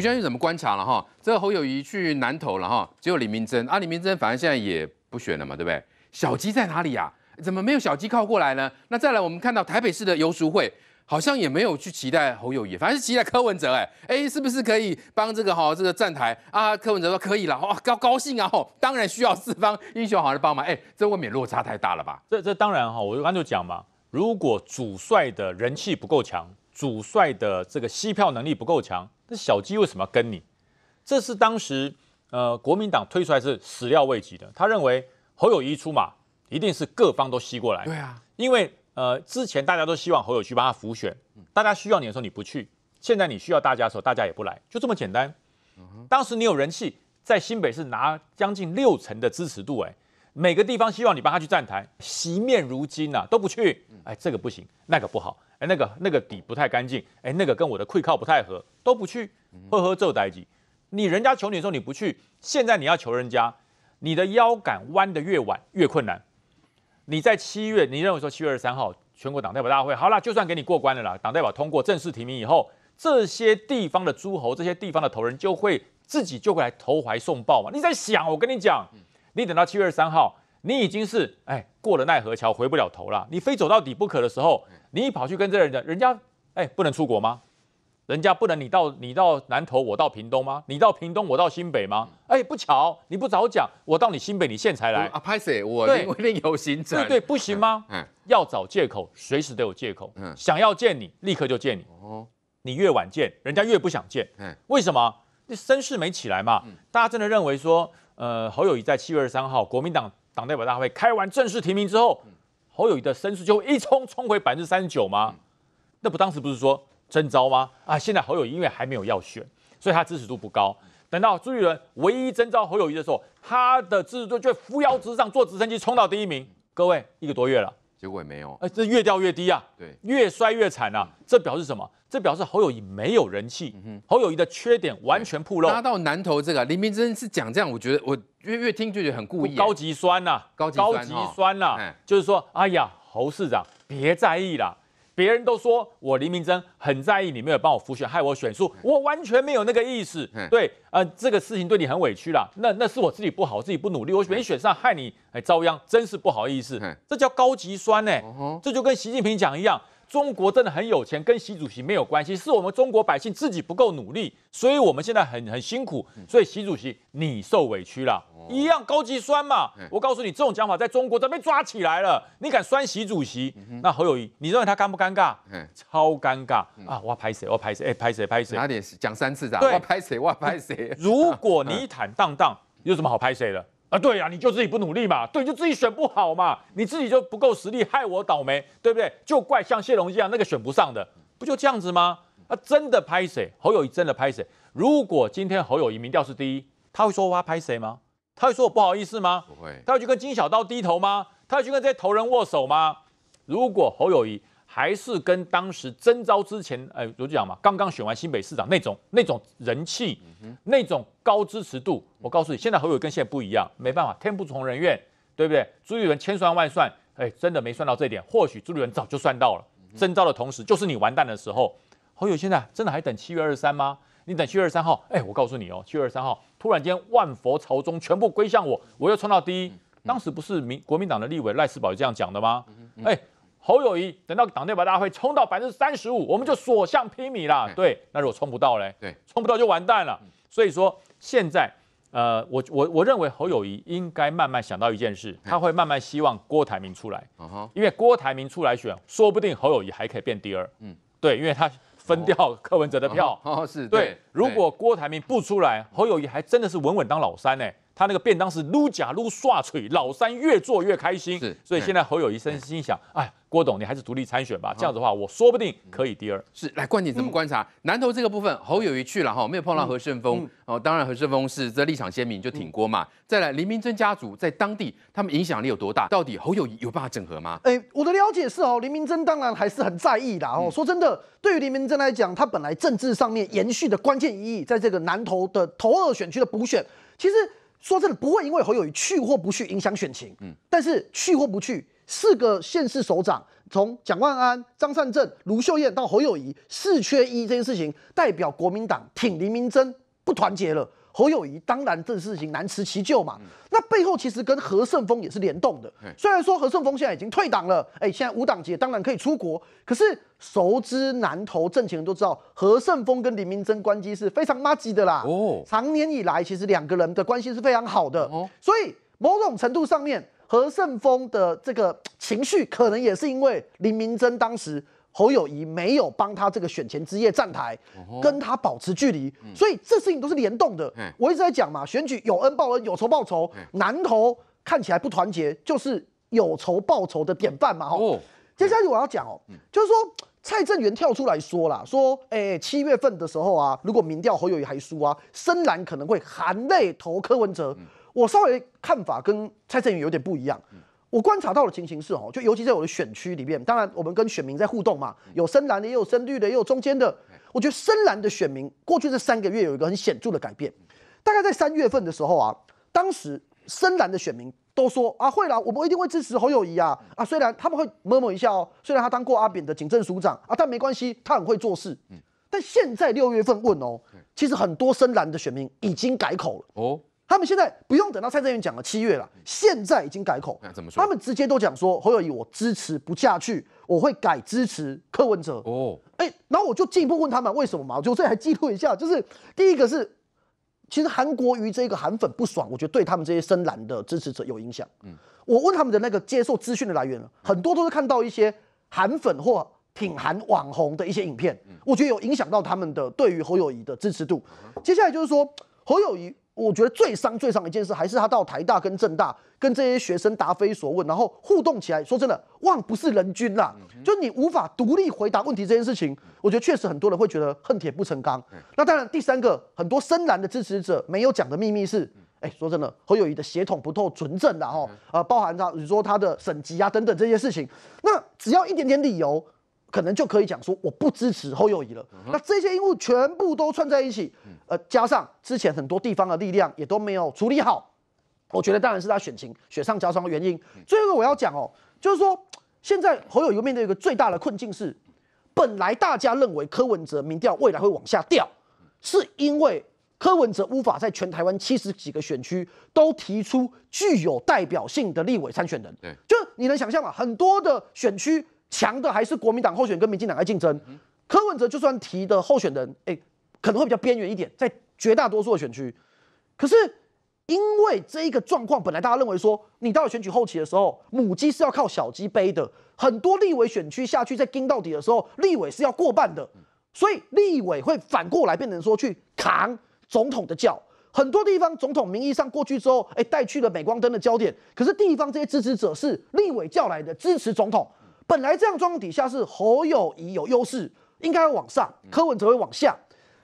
你将军怎么观察了哈？这个侯友谊去南投了哈，只有李明珍啊，李明珍反正现在也不选了嘛，对不对？小鸡在哪里呀？怎么没有小鸡靠过来呢？那再来，我们看到台北市的游淑会好像也没有去期待侯友谊，反而是期待柯文哲，哎哎，是不是可以帮这个哈这个站台啊？柯文哲说可以了，哇，高高兴啊，当然需要四方英雄好来帮忙，哎，这未免落差太大了吧？这这当然哈，我刚就讲嘛，如果主帅的人气不够强。主帅的这个吸票能力不够强，那小鸡为什么跟你？这是当时呃国民党推出来是始料未及的。他认为侯友谊出马一定是各方都吸过来。对啊，因为呃之前大家都希望侯友去帮他辅选，大家需要你的时候你不去，现在你需要大家的时候大家也不来，就这么简单。当时你有人气，在新北是拿将近六成的支持度，哎。每个地方希望你帮他去站台，席面如金呐，都不去，哎，这个不行，那个不好，哎，那个那个底不太干净，哎，那个跟我的溃靠不太合，都不去，呵呵，这呆子，你人家求你的时候你不去，现在你要求人家，你的腰杆弯得越晚越困难。你在七月，你认为说七月二十三号全国党代表大会好了，就算给你过关了啦，党代表通过正式提名以后，这些地方的诸侯，这些地方的头人就会自己就会来投怀送抱嘛。你在想，我跟你讲。你等到七月二十三号，你已经是哎过了奈何桥回不了头了。你非走到底不可的时候，你跑去跟这人讲，人家哎不能出国吗？人家不能你到你到南投，我到屏东吗？你到屏东，我到新北吗？哎，不巧，你不早讲，我到你新北，你现在来啊？拍谁？我我有行程。对对，不行吗？嗯，要找借口，随时都有借口。嗯，想要见你，立刻就见你。哦，你越晚见，人家越不想见。嗯，为什么？你声势没起来嘛。大家真的认为说。呃，侯友谊在七月二十三号国民党党代表大会开完正式提名之后，侯友谊的申诉就一冲冲回百分之三十九吗？那不当时不是说征召吗？啊，现在侯友谊因为还没有要选，所以他支持度不高。等到朱立伦唯一征召侯友谊的时候，他的支持度却扶摇直上，坐直升机冲到第一名。各位，一个多月了。结果也没有，哎，这越掉越低啊，对，越摔越惨啊，这表示什么？这表示侯友谊没有人气，侯友谊的缺点完全暴露。拉到南投这个，林明真是讲这样，我觉得我越越听就觉得很故意，高级酸呐，高级酸呐，就是说，哎呀，侯市长别在意了。别人都说我林明珍很在意你没有帮我复选，害我选输，我完全没有那个意思。对，呃，这个事情对你很委屈了，那那是我自己不好，自己不努力，我没选上，害你哎遭殃，真是不好意思。这叫高级酸呢，这就跟习近平讲一样。中国真的很有钱，跟习主席没有关系，是我们中国百姓自己不够努力，所以我们现在很很辛苦。所以习主席你受委屈了，一样高级酸嘛。我告诉你，这种讲法在中国都被抓起来了。你敢酸习主席，那何友谊，你认为他尴不尴尬？超尴尬啊！我要拍谁？我要拍谁？哎，拍谁？拍谁？哪里讲三次的？对，拍谁？我拍谁？如果你坦荡荡，有什么好拍谁的？啊，对呀，你就自己不努力嘛，对，就自己选不好嘛，你自己就不够实力，害我倒霉，对不对？就怪像谢龙一样那个选不上的，不就这样子吗？啊，真的拍谁？侯友谊真的拍谁？如果今天侯友谊民调是第一，他会说我拍谁吗？他会说我不好意思吗？不会，他会去跟金小刀低头吗？他要去跟这些头人握手吗？如果侯友谊，还是跟当时征召之前，哎，我讲嘛，刚刚选完新北市长那种那种人气，那种高支持度。我告诉你，现在侯友跟现在不一样，没办法，天不从人愿，对不对？朱立伦千算万算，哎，真的没算到这点。或许朱立伦早就算到了，征召的同时就是你完蛋的时候。侯友现在真的还等七月二十三吗？你等七月二十三号，哎，我告诉你哦，七月二十三号突然间万佛朝宗，全部归向我，我又冲到第一。当时不是民国民党的立委赖世宝这样讲的吗？哎。侯友谊等到党代表大会冲到百分之三十五，我们就所向披靡啦。对，那如果冲不到嘞，对，冲不到就完蛋了。所以说现在，呃，我我我认为侯友谊应该慢慢想到一件事，他会慢慢希望郭台铭出来，因为郭台铭出来选，说不定侯友谊还可以变第二。嗯，对，因为他分掉柯文哲的票。哦，是对。如果郭台铭不出来，侯友谊还真的是稳稳当老三呢。他那个便当是撸假撸刷腿，老三越做越开心。是，所以现在侯友谊生心想：哎，郭董，你还是独立参选吧，这样子话，我说不定可以第二。是，来观察怎么观察南投这个部分，侯友谊去了哈，没有碰到何顺峰哦。当然，何顺峰是这立场鲜明，就挺郭嘛。再来，林明珍家族在当地他们影响力有多大？到底侯友有办法整合吗？哎，我的了解是哦，林明珍当然还是很在意啦。哦，说真的，对于林明珍来讲，他本来政治上面延续的关键意义，在这个南投的头二选区的补选，其实。说真的，不会因为侯友谊去或不去影响选情。嗯，但是去或不去，四个县市首长从蒋万安、张善政、卢秀燕到侯友谊，四缺一这件事情，代表国民党挺黎明真不团结了。侯友谊当然，这事情难辞其咎嘛。那背后其实跟何盛峰也是联动的。虽然说何盛峰现在已经退党了，哎，现在无党籍当然可以出国。可是熟知南投政情人都知道，何盛峰跟林明珍关系是非常妈吉的啦。哦，长年以来其实两个人的关系是非常好的。哦，所以某种程度上面，何盛峰的这个情绪可能也是因为林明珍当时。侯友谊没有帮他这个选前之夜站台，跟他保持距离，所以这事情都是联动的。我一直在讲嘛，选举有恩报恩，有仇报仇。南投看起来不团结，就是有仇报仇的典范嘛。哦，接下来我要讲哦，就是说蔡正元跳出来说啦，说，诶七月份的时候啊，如果民调侯友谊还输啊，深蓝可能会含泪投柯文哲。我稍微看法跟蔡正元有点不一样。我观察到的情形是哦，就尤其在我的选区里面，当然我们跟选民在互动嘛，有深蓝的，也有深绿的，也有中间的。我觉得深蓝的选民过去这三个月有一个很显著的改变，大概在三月份的时候啊，当时深蓝的选民都说啊，会啦，我们一定会支持侯友谊啊啊，虽然他们会摸摸一下哦，虽然他当过阿扁的警政署长啊，但没关系，他很会做事。但现在六月份问哦，其实很多深蓝的选民已经改口了哦。他们现在不用等到蔡正元讲了七月了，现在已经改口。怎么说？他们直接都讲说侯友谊，我支持不下去，我会改支持柯文哲。哦，哎，然后我就进一步问他们为什么嘛，我这里还记录一下，就是第一个是，其实韩国瑜这个韩粉不爽，我觉得对他们这些深蓝的支持者有影响。嗯，我问他们的那个接受资讯的来源，很多都是看到一些韩粉或挺韩网红的一些影片，我觉得有影响到他们的对于侯友谊的支持度。接下来就是说侯友谊。我觉得最伤最伤一件事，还是他到台大跟政大跟这些学生答非所问，然后互动起来。说真的，望不是人君啦，就你无法独立回答问题这件事情。我觉得确实很多人会觉得恨铁不成钢。那当然，第三个，很多深蓝的支持者没有讲的秘密是，哎，说真的，何友谊的血统不透纯正的哈，呃，包含他，比如说他的省级啊等等这些事情。那只要一点点理由。可能就可以讲说我不支持侯友宜了。那这些因素全部都串在一起，呃，加上之前很多地方的力量也都没有处理好，我觉得当然是他选情雪上加霜的原因。最后我要讲哦，就是说现在侯友宜面对一个最大的困境是，本来大家认为柯文哲民调未来会往下掉，是因为柯文哲无法在全台湾七十几个选区都提出具有代表性的立委参选人。就你能想象吗？很多的选区。强的还是国民党候选人跟民进党来竞争。柯文哲就算提的候选人，哎，可能会比较边缘一点，在绝大多数的选区。可是因为这一个状况，本来大家认为说，你到了选举后期的时候，母鸡是要靠小鸡背的。很多立委选区下去再盯到底的时候，立委是要过半的，所以立委会反过来变成说去扛总统的叫。很多地方总统名义上过去之后，哎，带去了镁光灯的焦点。可是地方这些支持者是立委叫来的支持总统。本来这样状况底下是侯友谊有优势，应该往上；柯文哲会往下。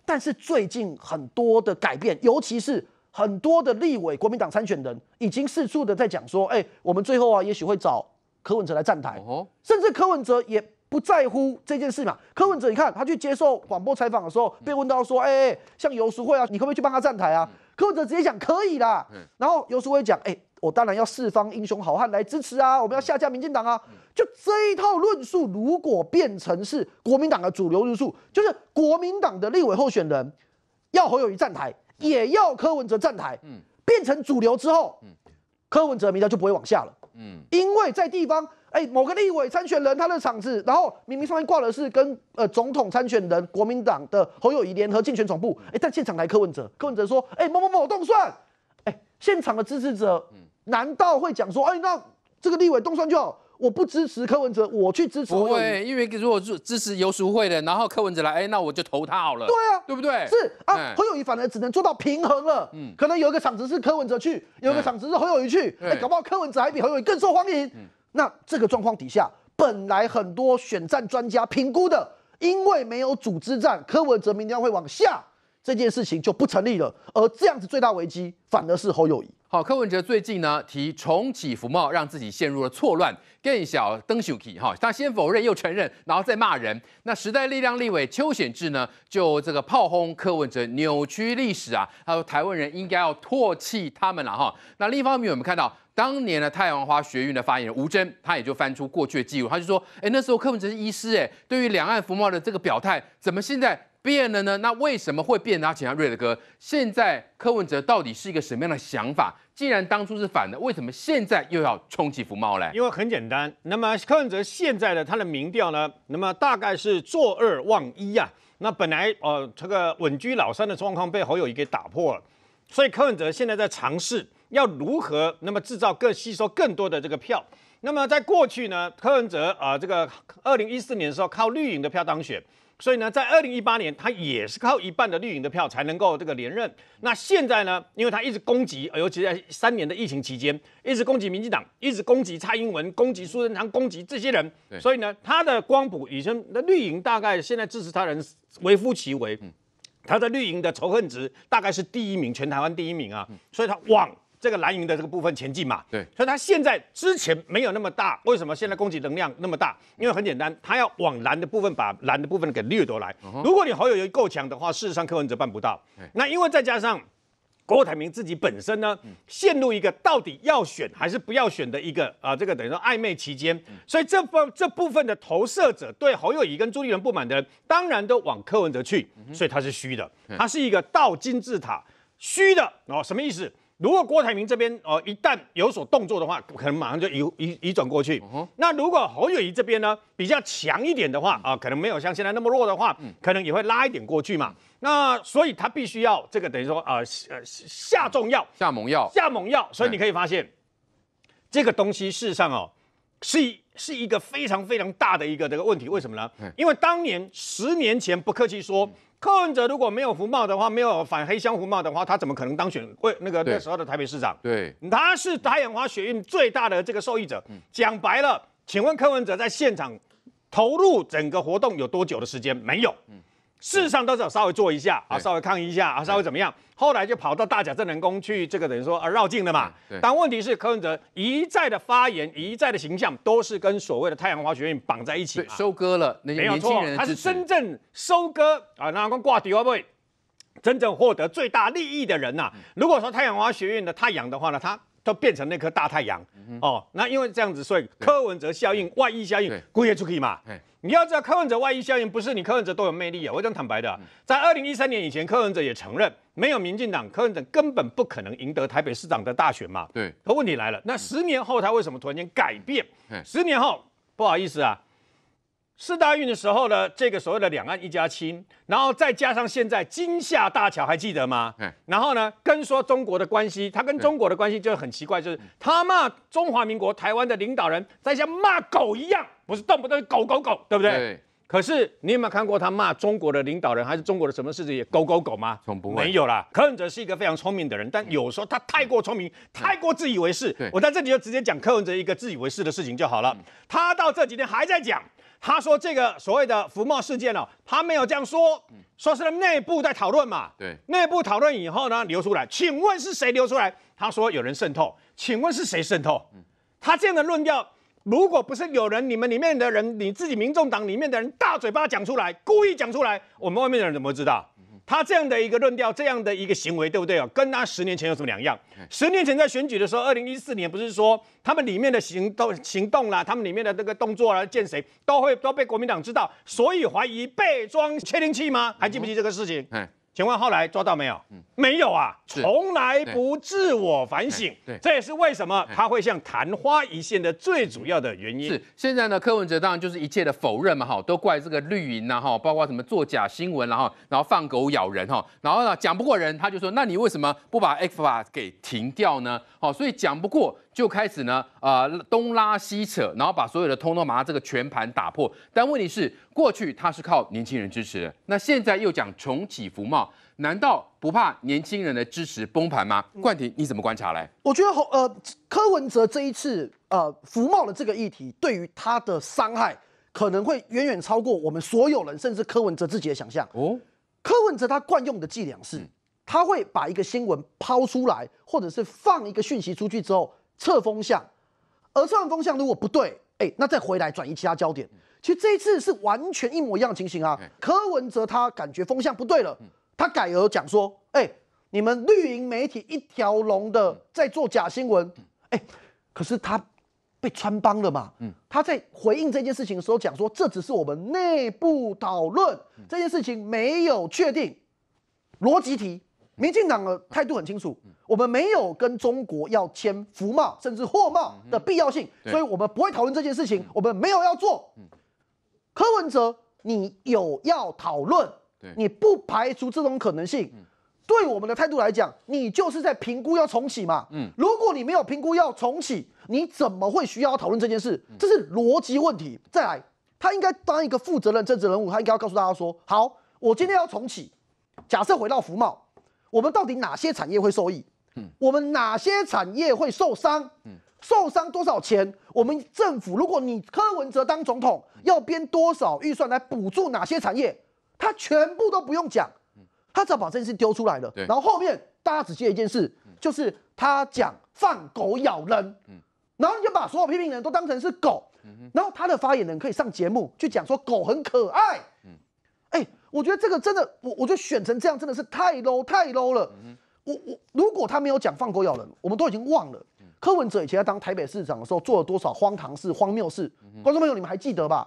但是最近很多的改变，尤其是很多的立委国民党参选人，已经四处的在讲说：，哎，我们最后啊，也许会找柯文哲来站台。甚至柯文哲也不在乎这件事嘛。柯文哲你看他去接受广播采访的时候，被问到说：，哎，像游淑惠啊，你可不可以去帮他站台啊？柯文哲直接讲可以啦。然后游淑惠讲：，哎。我当然要四方英雄好汉来支持啊！我们要下架民进党啊！就这一套论述，如果变成是国民党的主流论述，就是国民党的立委候选人要侯友宜站台，也要柯文哲站台，嗯，变成主流之后，嗯，柯文哲民调就不会往下了，嗯，因为在地方，哎，某个立委参选人他的场子，然后明明上面挂的是跟呃总统参选人国民党的侯友宜联合竞选总部，哎，但现场来柯文哲，柯文哲说，哎，某某某动算。现场的支持者，难道会讲说，哎，那这个立委动算就好，我不支持柯文哲，我去支持。不会，因为如果支持游淑慧的，然后柯文哲来，哎，那我就投他好了。对啊，对不对？是啊，侯友谊反而只能做到平衡了。嗯，可能有一个场子是柯文哲去，有一个场子是侯友谊去，哎，搞不好柯文哲还比侯友谊更受欢迎。嗯，那这个状况底下，本来很多选战专家评估的，因为没有组织战，柯文哲明天会往下。这件事情就不成立了，而这样子最大危机反而是侯友谊。好，柯文哲最近呢提重启福茂，让自己陷入了错乱。更小登秀 K 哈，他先否认又承认，然后再骂人。那时代力量立委邱显智呢，就这个炮轰柯文哲扭曲历史啊，他说台湾人应该要唾弃他们了哈。那另一方面，我们看到当年的太阳花学运的发言人吴征，他也就翻出过去的记录，他就说，哎，那时候柯文哲是医师，哎，对于两岸服贸的这个表态，怎么现在？变了呢？那为什么会变他请他瑞的哥，现在柯文哲到底是一个什么样的想法？既然当初是反的，为什么现在又要冲起福茂嘞？因为很简单，那么柯文哲现在的他的民调呢，那么大概是坐二望一啊。那本来呃这个稳居老三的状况被侯友谊给打破了，所以柯文哲现在在尝试要如何那么制造更吸收更多的这个票。那么在过去呢，柯文哲啊这个二零一四年的时候靠绿营的票当选。所以呢，在二零一八年，他也是靠一半的绿营的票才能够这个连任。那现在呢，因为他一直攻击，尤其在三年的疫情期间，一直攻击民进党，一直攻击蔡英文，攻击苏贞昌，攻击这些人，所以呢，他的光谱以经的绿营大概现在支持他人微乎其微。嗯，他的绿营的仇恨值大概是第一名，全台湾第一名啊。嗯，所以他往。这个蓝营的这个部分前进嘛？对，所以他现在之前没有那么大，为什么现在攻击能量那么大？因为很简单，他要往蓝的部分把蓝的部分给掠夺来。如果你侯友宜够强的话，事实上柯文哲办不到。那因为再加上郭台铭自己本身呢，陷入一个到底要选还是不要选的一个啊，这个等于说暧昧期间，所以这部这部分的投射者对侯友宜跟朱立伦不满的人，当然都往柯文哲去，所以他是虚的，他是一个倒金字塔虚的哦，什么意思？如果郭台铭这边哦，一旦有所动作的话，可能马上就移移移转过去。那如果侯友谊这边呢，比较强一点的话啊，可能没有像现在那么弱的话，可能也会拉一点过去嘛。那所以他必须要这个等于说啊，下下重药，下猛药，下猛药。所以你可以发现，这个东西事实上哦，是是一个非常非常大的一个这个问题。为什么呢？因为当年十年前不客气说。柯文哲如果没有福茂的话，没有反黑箱福茂的话，他怎么可能当选？会那个那时候的台北市长？对，他是台养花血运最大的这个受益者。讲白了，请问柯文哲在现场投入整个活动有多久的时间？没有。事实上都是稍微做一下啊，稍微议一下啊，稍微怎么样？后来就跑到大甲镇能宫去，这个等于说啊绕境了嘛。但问题是柯文哲一再的发言，一再的形象，都是跟所谓的太阳花学院绑在一起，收割了那些年轻人他真正收割啊，那光挂底会不会真正获得最大利益的人呐？如果说太阳花学院的太阳的话呢，他。都变成那颗大太阳哦，那因为这样子，所以柯文哲效应、外溢效应，姑爷出去嘛？你要知道，柯文哲外溢效应不是你柯文哲都有魅力，啊。我会坦白的。在二零一三年以前，柯文哲也承认没有民进党，柯文哲根本不可能赢得台北市长的大选嘛。对，可问题来了，那十年后他为什么突然间改变？十年后，不好意思啊。四大运的时候呢，这个所谓的两岸一家亲，然后再加上现在金厦大桥，还记得吗？然后呢，跟说中国的关系，他跟中国的关系就很奇怪，就是他骂中华民国台湾的领导人，在像骂狗一样，不是动不动狗狗狗，对不对？可是你有没有看过他骂中国的领导人，还是中国的什么事情也狗狗狗吗？不没有啦。柯文哲是一个非常聪明的人，但有时候他太过聪明，太过自以为是。我在这里就直接讲柯文哲一个自以为是的事情就好了。他到这几天还在讲。他说这个所谓的浮茂事件呢，他没有这样说，说是内部在讨论嘛？对，内部讨论以后呢，流出来。请问是谁流出来？他说有人渗透，请问是谁渗透？嗯，他这样的论调，如果不是有人你们里面的人，你自己民众党里面的人大嘴巴讲出来，故意讲出来，我们外面的人怎么会知道？他这样的一个论调，这样的一个行为，对不对啊？跟他十年前有什么两样？十年前在选举的时候，二零一四年不是说他们里面的行动行动啦，他们里面的那个动作啦，见谁都会都被国民党知道，所以怀疑被装窃听器吗？还记不记这个事情？嗯。请问后来抓到没有？没有啊，从来不自我反省，对，这也是为什么他会像昙花一现的最主要的原因。是现在呢，柯文哲当然就是一切的否认嘛，哈，都怪这个绿营呐，哈，包括什么作假新闻，然后然后放狗咬人，哈，然后呢讲不过人，他就说，那你为什么不把 X 法给停掉呢？好，所以讲不过。就开始呢，呃，东拉西扯，然后把所有的通通把他这个全盘打破。但问题是，过去他是靠年轻人支持的，那现在又讲重启福茂，难道不怕年轻人的支持崩盘吗？冠廷，你怎么观察嘞？我觉得，呃，柯文哲这一次，呃，福茂的这个议题对于他的伤害，可能会远远超过我们所有人，甚至柯文哲自己的想象。哦，柯文哲他惯用的伎俩是，他会把一个新闻抛出来，或者是放一个讯息出去之后。测风向，而测风向如果不对，哎，那再回来转移其他焦点。其实这一次是完全一模一样的情形啊。柯文哲他感觉风向不对了，他改而讲说：“哎，你们绿营媒体一条龙的在做假新闻。”哎，可是他被穿帮了嘛？嗯，他在回应这件事情的时候讲说：“这只是我们内部讨论，这件事情没有确定。”逻辑题。民进党的态度很清楚，我们没有跟中国要签服贸甚至货贸的必要性，所以我们不会讨论这件事情。我们没有要做。柯文哲，你有要讨论，你不排除这种可能性。对我们的态度来讲，你就是在评估要重启嘛。如果你没有评估要重启，你怎么会需要讨论这件事？这是逻辑问题。再来，他应该当一个负责任政治人物，他应该要告诉大家说：好，我今天要重启。假设回到服茂。我们到底哪些产业会受益？嗯，我们哪些产业会受伤？嗯，受伤多少钱？我们政府，如果你柯文哲当总统，要编多少预算来补助哪些产业？他全部都不用讲，他只要把这件事丢出来了。然后后面大家只记得一件事，就是他讲放狗咬人。嗯。然后你就把所有批评人都当成是狗。然后他的发言人可以上节目去讲说狗很可爱。嗯。哎。我觉得这个真的，我我觉得选成这样真的是太 low 太 low 了。我我如果他没有讲放狗咬人，我们都已经忘了。柯文哲以前当台北市长的时候做了多少荒唐事、荒谬事？观众朋友，你们还记得吧？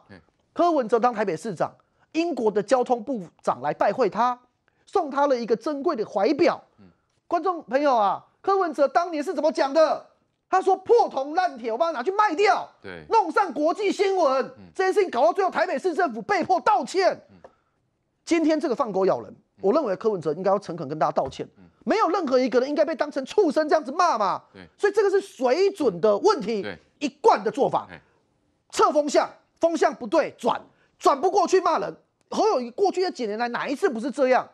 柯文哲当台北市长，英国的交通部长来拜会他，送他了一个珍贵的怀表。观众朋友啊，柯文哲当年是怎么讲的？他说：“破铜烂铁，我把它拿去卖掉。”弄上国际新闻，这些事情搞到最后，台北市政府被迫道歉。今天这个放狗咬人，我认为柯文哲应该要诚恳跟大家道歉。没有任何一个人应该被当成畜生这样子骂嘛？所以这个是水准的问题。一贯的做法，测风向，风向不对转，转不过去骂人。侯友宜过去这几年来哪一次不是这样？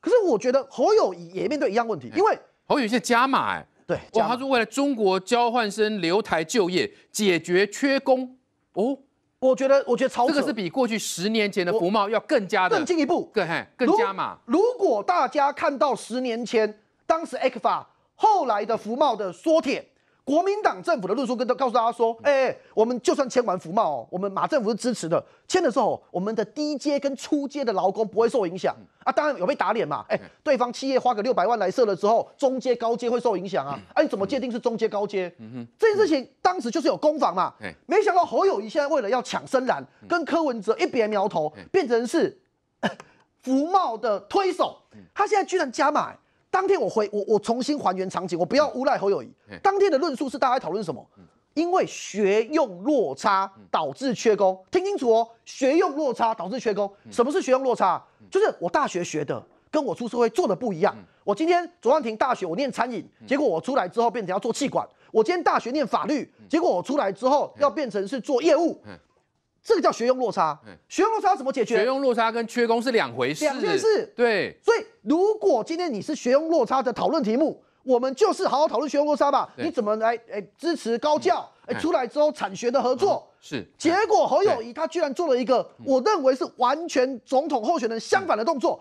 可是我觉得侯友宜也面对一样问题，因为侯友宜是加码，哎，对，哇，他说为了中国交换生留台就业，解决缺工哦。我觉得，我觉得，这个是比过去十年前的福茂要更加、的更进一步、更嘿更加嘛。如果大家看到十年前当时 e k f a 后来的福茂的缩铁。国民党政府的论述跟都告诉大家说，哎，我们就算签完福茂，我们马政府是支持的。签的时候，我们的低阶跟初阶的劳工不会受影响啊。当然有被打脸嘛，哎，对方企业花个六百万来设了之后，中阶高阶会受影响啊。哎，怎么界定是中阶高阶？嗯哼，这件事情当时就是有攻防嘛。没想到侯友谊现在为了要抢深蓝，跟柯文哲一别苗头，变成是福茂的推手。他现在居然加买。当天我回我我重新还原场景，我不要诬赖侯友谊。当天的论述是大家讨论什么？因为学用落差导致缺工，听清楚哦，学用落差导致缺工。什么是学用落差？就是我大学学的跟我出社会做的不一样。我今天卓万庭大学我念餐饮，结果我出来之后变成要做气管；我今天大学念法律，结果我出来之后要变成是做业务。这个叫学用落差，学用落差怎么解决？学用落差跟缺工是两回事，两件事。对，所以如果今天你是学用落差的讨论题目，我们就是好好讨论学用落差吧。你怎么来？哎，支持高教？哎，出来之后产学的合作是。结果侯友谊他居然做了一个我认为是完全总统候选人相反的动作。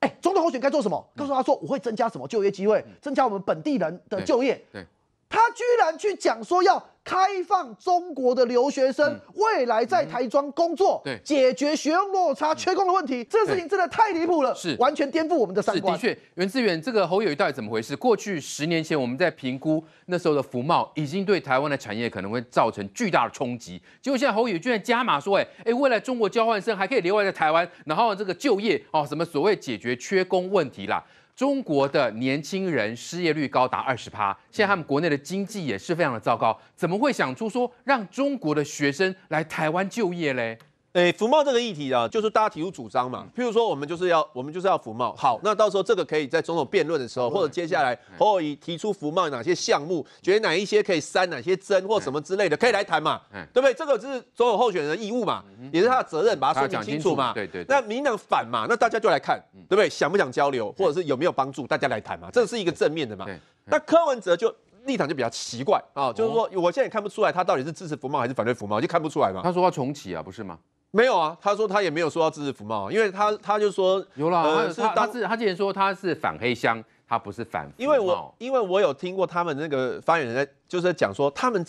哎，总统候选该做什么？告诉他说我会增加什么就业机会，增加我们本地人的就业。对，他居然去讲说要。开放中国的留学生未来在台装工作，解决学用落差缺工的问题，这事情真的太离谱了，是完全颠覆我们的三观。的确，袁志远，这个侯友谊到底怎么回事？过去十年前我们在评估，那时候的服贸已经对台湾的产业可能会造成巨大的冲击。结果现在侯友居然加码说，哎哎，未来中国交换生还可以留外在台湾，然后这个就业哦，什么所谓解决缺工问题啦。中国的年轻人失业率高达二十趴，现在他们国内的经济也是非常的糟糕，怎么会想出说让中国的学生来台湾就业嘞？诶，服贸这个议题啊，就是大家提出主张嘛。譬如说，我们就是要我们就是要服贸。好，那到时候这个可以在总统辩论的时候，或者接下来，或以提出服贸有哪些项目，觉得哪一些可以删，哪些增或什么之类的，可以来谈嘛，对不对？这个就是所有候选人的义务嘛，也是他的责任，把它说清楚嘛。对对。那民党反嘛，那大家就来看，对不对？想不想交流，或者是有没有帮助，大家来谈嘛，这是一个正面的嘛。那柯文哲就立场就比较奇怪啊，就是说我现在也看不出来他到底是支持福茂还是反对福茂，就看不出来嘛。他说要重启啊，不是吗？没有啊，他说他也没有说要支持福茂，因为他他就说有啦，是他是他之前说他是反黑箱，他不是反因为我因为我有听过他们那个发言人，在就是讲说他们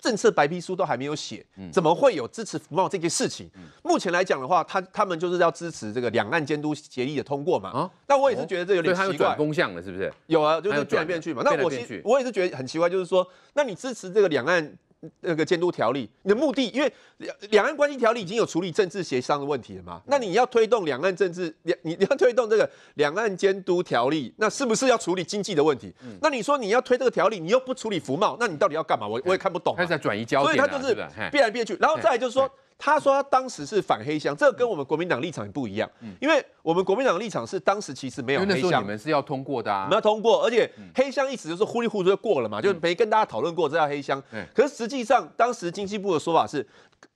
政策白皮书都还没有写，怎么会有支持福茂这件事情？目前来讲的话，他他们就是要支持这个两岸监督协议的通过嘛？啊，但我也是觉得这有点奇怪。对，他转风向了，是不是？有啊，就是转来变去嘛。那我我也是觉得很奇怪，就是说，那你支持这个两岸？那个监督条例你的目的，因为两两岸关系条例已经有处理政治协商的问题了嘛，那你要推动两岸政治，你你要推动这个两岸监督条例，那是不是要处理经济的问题？那你说你要推这个条例，你又不处理服贸，那你到底要干嘛？我我也看不懂，开在转移焦点，所以他就是变来变去，然后再就是说。他说当时是反黑箱，这个跟我们国民党立场也不一样，因为我们国民党立场是当时其实没有黑箱，你们是要通过的啊，我们要通过，而且黑箱一直就是糊里糊涂就过了嘛，就没跟大家讨论过这叫黑箱。可是实际上当时经济部的说法是，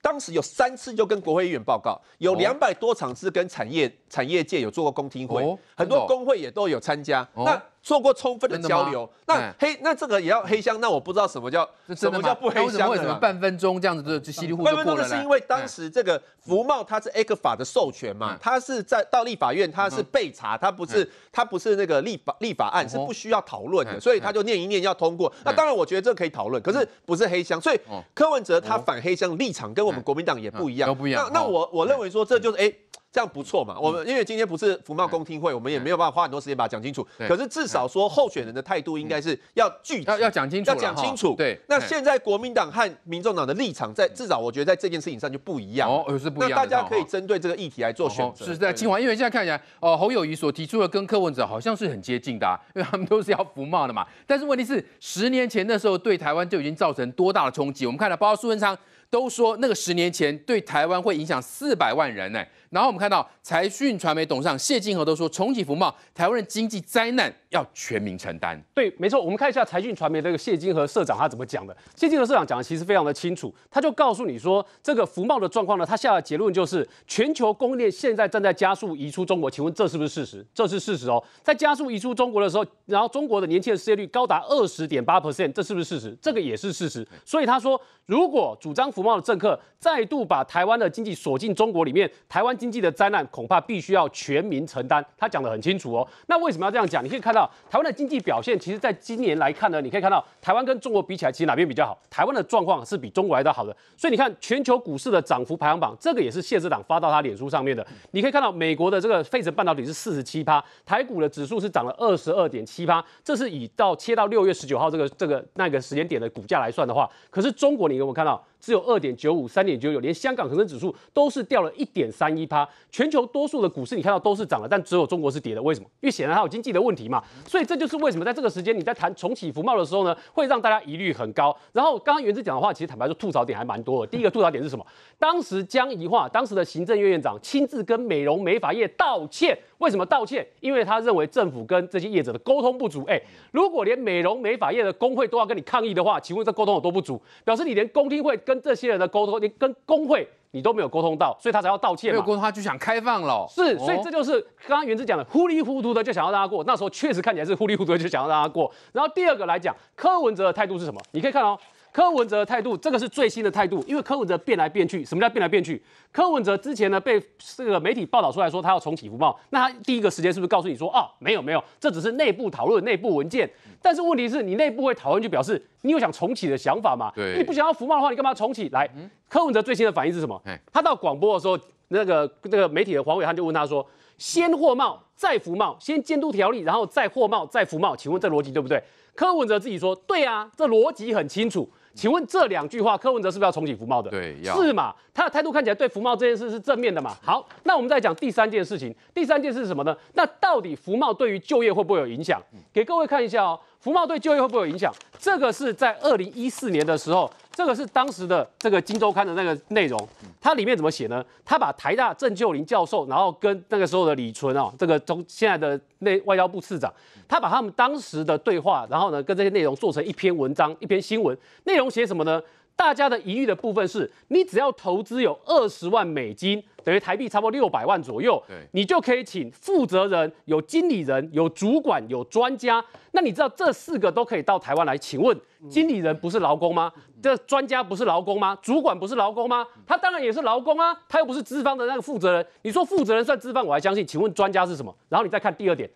当时有三次就跟国会议员报告，有两百多场次跟产业产业界有做过公听会，很多工会也都有参加。那做过充分的交流，那黑那这个也要黑箱，那我不知道什么叫什么叫不黑箱，为什么半分钟这样子就稀里糊涂分来了？是因为当时这个福茂它是 A 克法的授权嘛，它是在到立法院它是被查，它不是它不是那个立法立法案是不需要讨论的，所以他就念一念要通过。那当然我觉得这可以讨论，可是不是黑箱，所以柯文哲他反黑箱立场跟我们国民党也不一样，都不一样。那那我我认为说这就是哎。这样不错嘛？我们因为今天不是福茂公听会，我们也没有办法花很多时间把它讲清楚。可是至少说，候选人的态度应该是要具体、要讲清楚、要讲清楚。对，那现在国民党和民众党的立场，在至少我觉得在这件事情上就不一样哦，是不一样。那大家可以针对这个议题来做选择。是在清华，因为现在看起来，哦，侯友谊所提出的跟柯文哲好像是很接近的，因 为他们都是要服冒的嘛。但是问题是，十年前那时候对台湾就已经造成多大的冲击？我们看到包括苏文昌都说，那个十年前对台湾会影响四百万人呢。然后我们看到财讯传媒董事长谢金河都说，重启福茂，台湾的经济灾难要全民承担。对，没错。我们看一下财讯传媒这个谢金河社长他怎么讲的。谢金河社长讲的其实非常的清楚，他就告诉你说，这个福茂的状况呢，他下的结论就是，全球供应链现在正在加速移出中国。请问这是不是事实？这是事实哦。在加速移出中国的时，候，然后中国的年轻人失业率高达二十点八 percent，这是不是事实？这个也是事实。所以他说，如果主张福茂的政客再度把台湾的经济锁进中国里面，台湾。经济的灾难恐怕必须要全民承担，他讲的很清楚哦。那为什么要这样讲？你可以看到台湾的经济表现，其实在今年来看呢，你可以看到台湾跟中国比起来，其实哪边比较好？台湾的状况是比中国还要好的。所以你看全球股市的涨幅排行榜，这个也是谢智党发到他脸书上面的。你可以看到美国的这个费城半导体是四十七趴，台股的指数是涨了二十二点七趴，这是以到切到六月十九号这个这个那个时间点的股价来算的话。可是中国，你有没有看到？只有二点九五、三点九九，连香港恒生指数都是掉了一点三一趴。全球多数的股市你看到都是涨了，但只有中国是跌的。为什么？因为显然它有经济的问题嘛。所以这就是为什么在这个时间你在谈重启福茂的时候呢，会让大家疑虑很高。然后刚刚原子讲的话，其实坦白说吐槽点还蛮多的。第一个吐槽点是什么？当时江宜桦当时的行政院院长亲自跟美容美发业道歉。为什么道歉？因为他认为政府跟这些业者的沟通不足。哎，如果连美容美发业的工会都要跟你抗议的话，请问这沟通有多不足？表示你连公听会跟这些人的沟通，你跟工会你都没有沟通到，所以他才要道歉没有沟通他就想开放了，是，所以这就是刚刚原子讲的糊里糊涂的就想要大家过。那时候确实看起来是糊里糊涂就想要大家过。然后第二个来讲，柯文哲的态度是什么？你可以看哦。柯文哲的态度，这个是最新的态度，因为柯文哲变来变去。什么叫变来变去？柯文哲之前呢，被这个媒体报道出来说他要重启福报，那他第一个时间是不是告诉你说啊，没有没有，这只是内部讨论、内部文件。但是问题是你内部会讨论，就表示你有想重启的想法吗？对，你不想要福报的话，你干嘛重启？来，柯文哲最新的反应是什么？他到广播的时候，那个那个媒体的黄伟汉就问他说，先货贸再福贸，先监督条例，然后再货贸再福贸，请问这逻辑对不对？柯文哲自己说，对啊，这逻辑很清楚。请问这两句话，柯文哲是不是要重启福茂的？对，是嘛？他的态度看起来对福茂这件事是正面的嘛？好，那我们再讲第三件事情。第三件事是什么呢？那到底福茂对于就业会不会有影响？给各位看一下哦，福茂对就业会不会有影响？这个是在二零一四年的时候。这个是当时的这个《金周刊》的那个内容，它里面怎么写呢？他把台大郑秀玲教授，然后跟那个时候的李纯啊，这个中现在的内外交部次长，他把他们当时的对话，然后呢，跟这些内容做成一篇文章，一篇新闻，内容写什么呢？大家的疑虑的部分是你只要投资有二十万美金，等于台币差不多六百万左右，你就可以请负责人、有经理人、有主管、有专家。那你知道这四个都可以到台湾来？请问经理人不是劳工吗？这专家不是劳工吗？主管不是劳工吗？他当然也是劳工啊，他又不是资方的那个负责人。你说负责人算资方，我还相信。请问专家是什么？然后你再看第二点，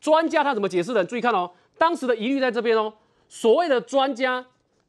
专家他怎么解释的？注意看哦，当时的疑虑在这边哦。所谓的专家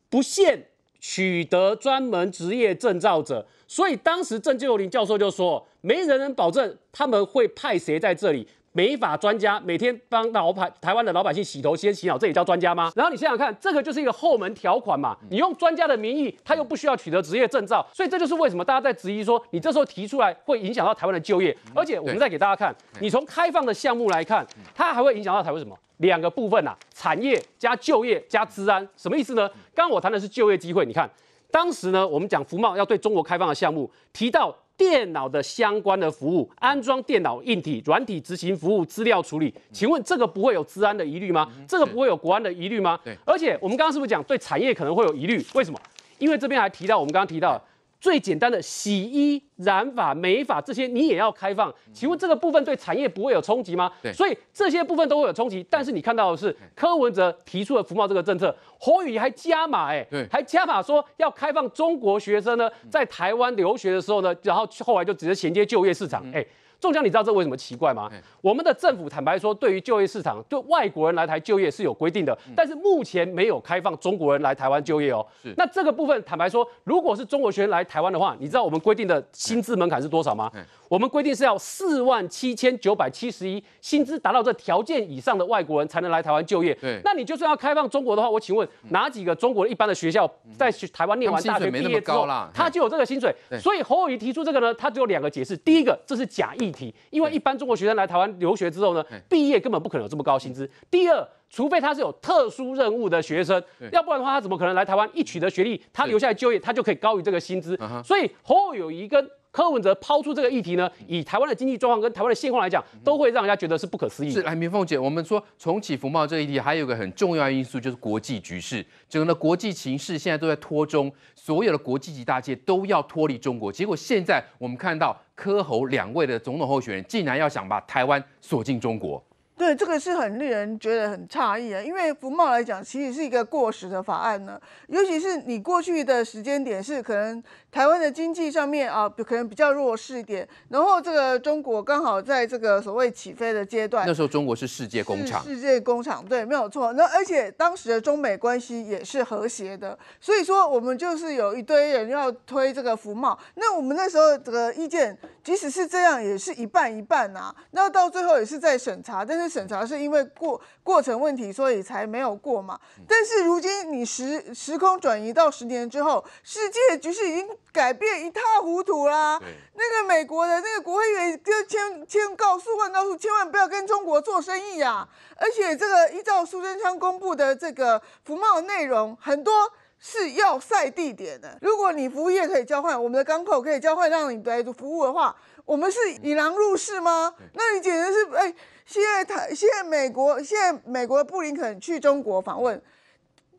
不限。取得专门职业证照者，所以当时郑秀林教授就说，没人能保证他们会派谁在这里。美法专家每天帮老百台湾的老百姓洗头先洗脑，这也叫专家吗？然后你想想看，这个就是一个后门条款嘛。你用专家的名义，他又不需要取得职业证照，所以这就是为什么大家在质疑说你这时候提出来会影响到台湾的就业。而且我们再给大家看，你从开放的项目来看，它还会影响到台湾什么？两个部分呐，产业加就业加治安，什么意思呢？刚刚我谈的是就业机会，你看当时呢，我们讲福茂要对中国开放的项目提到。电脑的相关的服务，安装电脑硬体、软体、执行服务、资料处理，请问这个不会有治安的疑虑吗？这个不会有国安的疑虑吗？而且我们刚刚是不是讲对产业可能会有疑虑？为什么？因为这边还提到我们刚刚提到。最简单的洗衣、染发、美发这些，你也要开放？请问这个部分对产业不会有冲击吗？所以这些部分都会有冲击。但是你看到的是，柯文哲提出了服贸这个政策，侯宇还加码，哎，还加码说要开放中国学生呢，在台湾留学的时候呢，然后后来就直接衔接就业市场，哎。中江，你知道这为什么奇怪吗？我们的政府坦白说，对于就业市场，对外国人来台就业是有规定的，但是目前没有开放中国人来台湾就业哦。是。那这个部分坦白说，如果是中国学生来台湾的话，你知道我们规定的薪资门槛是多少吗？我们规定是要四万七千九百七十一，薪资达到这条件以上的外国人才能来台湾就业。对。那你就算要开放中国的话，我请问哪几个中国人一般的学校在台湾念完大学毕业之后，他就有这个薪水？所以侯友谊提出这个呢，他只有两个解释。第一个，这是假意。因为一般中国学生来台湾留学之后呢，毕业根本不可能有这么高薪资。第二，除非他是有特殊任务的学生，要不然的话，他怎么可能来台湾一取得学历，他留下来就业，他就可以高于这个薪资？所以后有一个。柯文哲抛出这个议题呢，以台湾的经济状况跟台湾的现况来讲，都会让人家觉得是不可思议。是，明凤姐，我们说重启福茂这一题，还有个很重要因素，就是国际局势。整个的国际形势现在都在脱中，所有的国际级大界都要脱离中国。结果现在我们看到，柯侯两位的总统候选人竟然要想把台湾锁进中国。对，这个是很令人觉得很诧异啊！因为福茂来讲，其实是一个过时的法案呢，尤其是你过去的时间点是可能。台湾的经济上面啊，可能比较弱势一点。然后这个中国刚好在这个所谓起飞的阶段。那时候中国是世界工厂。世界工厂，对，没有错。那而且当时的中美关系也是和谐的，所以说我们就是有一堆人要推这个服贸。那我们那时候这个意见，即使是这样，也是一半一半啊。那到最后也是在审查，但是审查是因为过过程问题，所以才没有过嘛。但是如今你时时空转移到十年之后，世界局势已经。改变一塌糊涂啦！那个美国的那个国会议员就千千告诉万告诉千万不要跟中国做生意啊！而且这个依照苏贞昌公布的这个服贸内容，很多是要塞地点的。如果你服务业可以交换，我们的港口可以交换，让你来服务的话，我们是引狼入室吗？那你简直是哎！现在台现在美国现在美国布林肯去中国访问。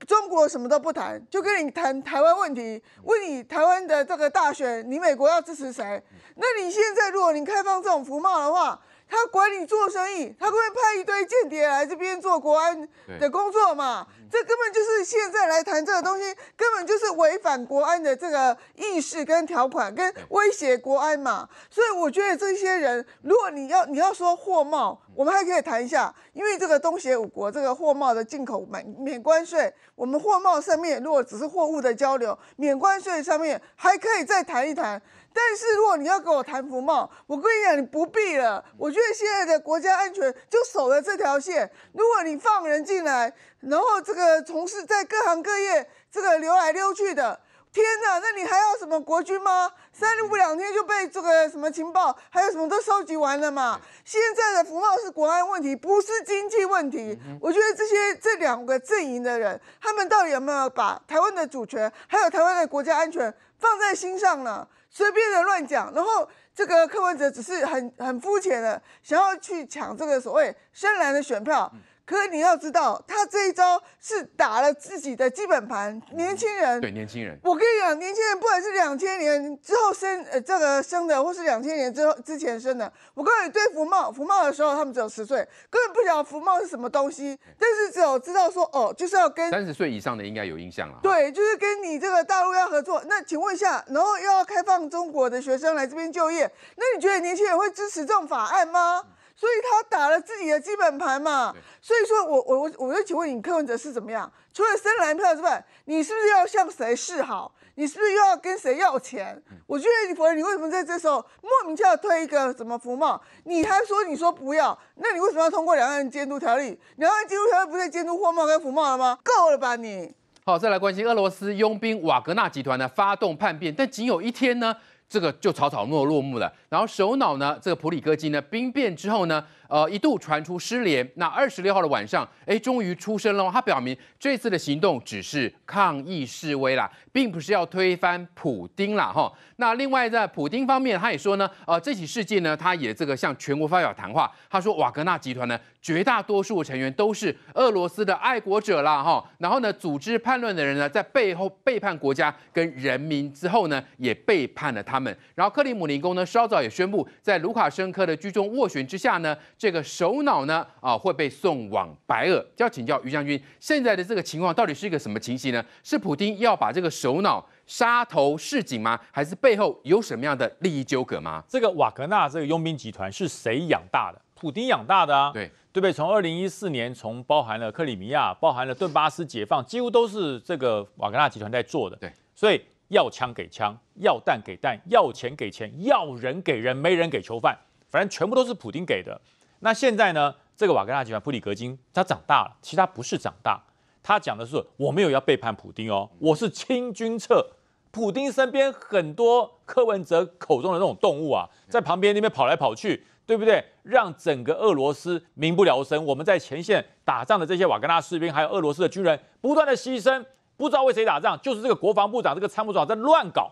中国什么都不谈，就跟你谈台湾问题，问你台湾的这个大选，你美国要支持谁？那你现在如果你开放这种服贸的话，他管你做生意，他会派一堆间谍来这边做国安的工作嘛？这根本就是现在来谈这个东西，根本就是违反国安的这个意识跟条款，跟威胁国安嘛。所以我觉得这些人，如果你要你要说货贸，我们还可以谈一下，因为这个东协五国这个货贸的进口免免关税，我们货贸上面如果只是货物的交流，免关税上面还可以再谈一谈。但是如果你要跟我谈服贸，我跟你讲，你不必了。我觉得现在的国家安全就守了这条线，如果你放人进来。然后这个从事在各行各业，这个溜来溜去的，天哪！那你还要什么国军吗？三五步两天就被这个什么情报，还有什么都收集完了嘛？现在的福茂是国安问题，不是经济问题。我觉得这些这两个阵营的人，他们到底有没有把台湾的主权，还有台湾的国家安全放在心上呢？随便的乱讲，然后这个柯文哲只是很很肤浅的想要去抢这个所谓深蓝的选票。可是你要知道，他这一招是打了自己的基本盘，年轻人。对，年轻人，我跟你讲，年轻人不管是两千年之后生，呃，这个生的，或是两千年之后之前生的，我告诉你，对福茂，福茂的时候，他们只有十岁，根本不知道福茂是什么东西，但是只有知道说，哦，就是要跟三十岁以上的应该有印象了。对，就是跟你这个大陆要合作，那请问一下，然后又要开放中国的学生来这边就业，那你觉得年轻人会支持这种法案吗？所以他打了自己的基本盘嘛，所以说，我我我我就请问你，柯文哲是怎么样？除了深蓝票之外，你是不是要向谁示好？你是不是又要跟谁要钱？我觉得你你为什么在这时候莫名其妙推一个什么福茂？你还说你说不要，那你为什么要通过两岸监督条例？两岸监督条例不是监督货贸跟福茂了吗？够了吧你？好，再来关心俄罗斯佣兵瓦格纳集团呢发动叛变，但仅有一天呢？这个就草草落落幕了，然后首脑呢，这个普里戈金呢，兵变之后呢。呃，一度传出失联。那二十六号的晚上，哎，终于出声了。他表明这次的行动只是抗议示威啦，并不是要推翻普丁啦哈。那另外在普丁方面，他也说呢，呃，这起事件呢，他也这个向全国发表谈话。他说，瓦格纳集团呢，绝大多数成员都是俄罗斯的爱国者啦哈。然后呢，组织叛乱的人呢，在背后背叛国家跟人民之后呢，也背叛了他们。然后克里姆林宫呢，稍早也宣布，在卢卡申科的居中斡旋之下呢。这个首脑呢啊会被送往白俄？就要请教于将军，现在的这个情况到底是一个什么情形呢？是普京要把这个首脑杀头示警吗？还是背后有什么样的利益纠葛吗？这个瓦格纳这个佣兵集团是谁养大的？普丁养大的啊，对对不对？从二零一四年，从包含了克里米亚，包含了顿巴斯解放，几乎都是这个瓦格纳集团在做的。对，所以要枪给枪，要弹给弹，要钱给钱，要人给人，没人给囚犯，反正全部都是普丁给的。那现在呢？这个瓦格纳集团普里格金他长大了，其实他不是长大，他讲的是我没有要背叛普京哦，我是清军策。普京身边很多柯文哲口中的那种动物啊，在旁边那边跑来跑去，对不对？让整个俄罗斯民不聊生。我们在前线打仗的这些瓦格纳士兵，还有俄罗斯的军人，不断的牺牲，不知道为谁打仗，就是这个国防部长、这个参谋长在乱搞。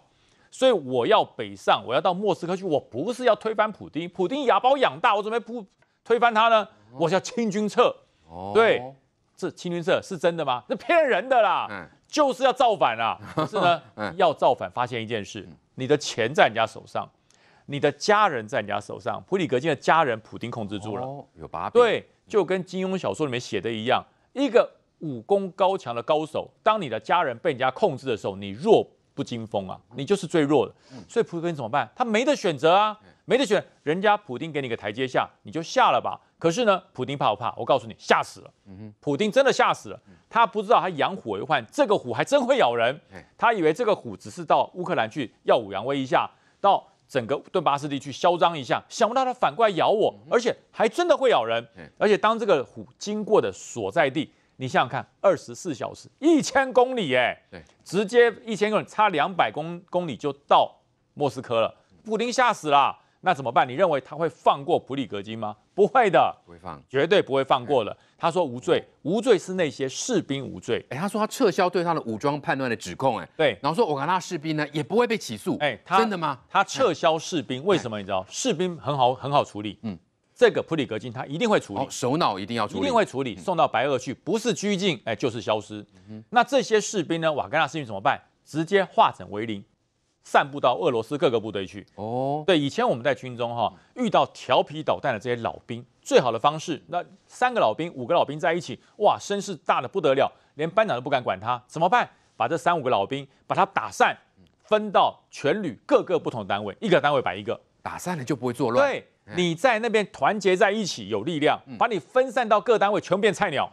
所以我要北上，我要到莫斯科去，我不是要推翻普京，普京牙包养大，我准备扑。推翻他呢？我叫清君策。哦，对，这清君策是真的吗？那骗人的啦，就是要造反啦。可是呢，要造反发现一件事：你的钱在人家手上，你的家人在人家手上。普里格金的家人，普丁控制住了，有把柄。对，就跟金庸小说里面写的一样，一个武功高强的高手，当你的家人被人家控制的时候，你弱不禁风啊，你就是最弱的。所以普京怎么办？他没得选择啊。没得选，人家普丁给你个台阶下，你就下了吧。可是呢，普丁怕不怕？我告诉你，吓死了。普丁真的吓死了。他不知道他养虎为患，这个虎还真会咬人。他以为这个虎只是到乌克兰去耀武扬威一下，到整个顿巴斯地区嚣张一下，想不到他反过来咬我，而且还真的会咬人。而且当这个虎经过的所在地，你想想看，二十四小时一千公里，哎，直接一千公里，差两百公公里就到莫斯科了。普丁吓死了。那怎么办？你认为他会放过普里格金吗？不会的，不会放，绝对不会放过了。他说无罪，无罪是那些士兵无罪。哎，他说他撤销对他的武装叛乱的指控。哎，对，然后说瓦格纳士兵呢也不会被起诉。哎，真的吗？他撤销士兵，为什么你知道？士兵很好，很好处理。嗯，这个普里格金他一定会处理，首脑一定要一定会处理，送到白俄去，不是拘禁，哎，就是消失。那这些士兵呢？瓦格纳士兵怎么办？直接化整为零。散布到俄罗斯各个部队去。哦，对，以前我们在军中哈，遇到调皮捣蛋的这些老兵，最好的方式，那三个老兵、五个老兵在一起，哇，声势大的不得了，连班长都不敢管他，怎么办？把这三五个老兵把他打散，分到全旅各个不同的单位，一个单位摆一个，打散了就不会作乱。对。你在那边团结在一起有力量，把你分散到各单位全变菜鸟。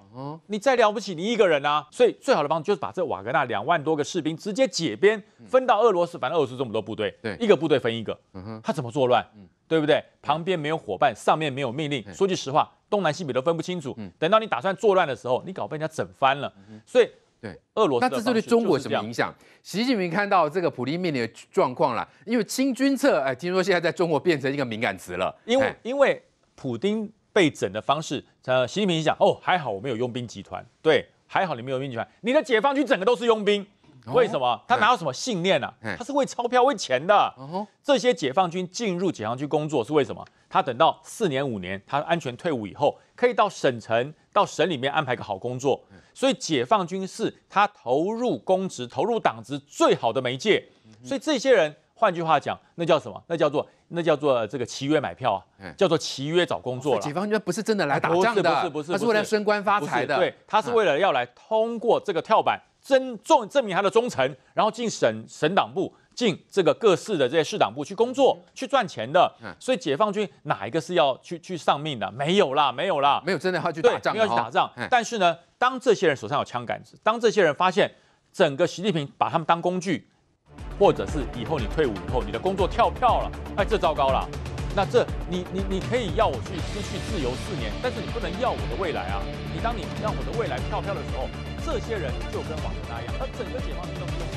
你再了不起，你一个人啊。所以最好的方法就是把这瓦格纳两万多个士兵直接解编，分到俄罗斯。反正俄罗斯这么多部队，对，一个部队分一个。他怎么作乱？对不对？旁边没有伙伴，上面没有命令。说句实话，东南西北都分不清楚。等到你打算作乱的时候，你搞被人家整翻了。所以。对，那这是对中国什么影响？习近平看到这个普京面临的状况了，因为清军策，哎，听说现在在中国变成一个敏感词了。因为因为普京被整的方式，呃，习近平想，哦，还好我们有佣兵集团，对，还好你没有佣兵集团，你的解放军整个都是佣兵，为什么？他哪有什么信念呢？他是为钞票、为钱的。这些解放军进入解放军工作是为什么？他等到四年五年，他安全退伍以后。可以到省城，到省里面安排个好工作。所以解放军是他投入公职、投入党职最好的媒介。所以这些人，换句话讲，那叫什么？那叫做那叫做这个契约买票，啊，叫做契约找工作了。解放军不是真的来打仗的，不是不是不是，他是为了升官发财的。对，他是为了要来通过这个跳板，证证证明他的忠诚，然后进省省党部。进这个各市的这些市党部去工作去赚钱的，所以解放军哪一个是要去去丧命的？没有啦，没有啦，没有真的要去打仗，没有去打仗。但是呢，当这些人手上有枪杆子，当这些人发现整个习近平把他们当工具，或者是以后你退伍以后你的工作跳票了，哎，这糟糕了。那这你你你可以要我去失去自由四年，但是你不能要我的未来啊！你当你让我的未来跳票的时候，这些人就跟王常一样，他整个解放军都用。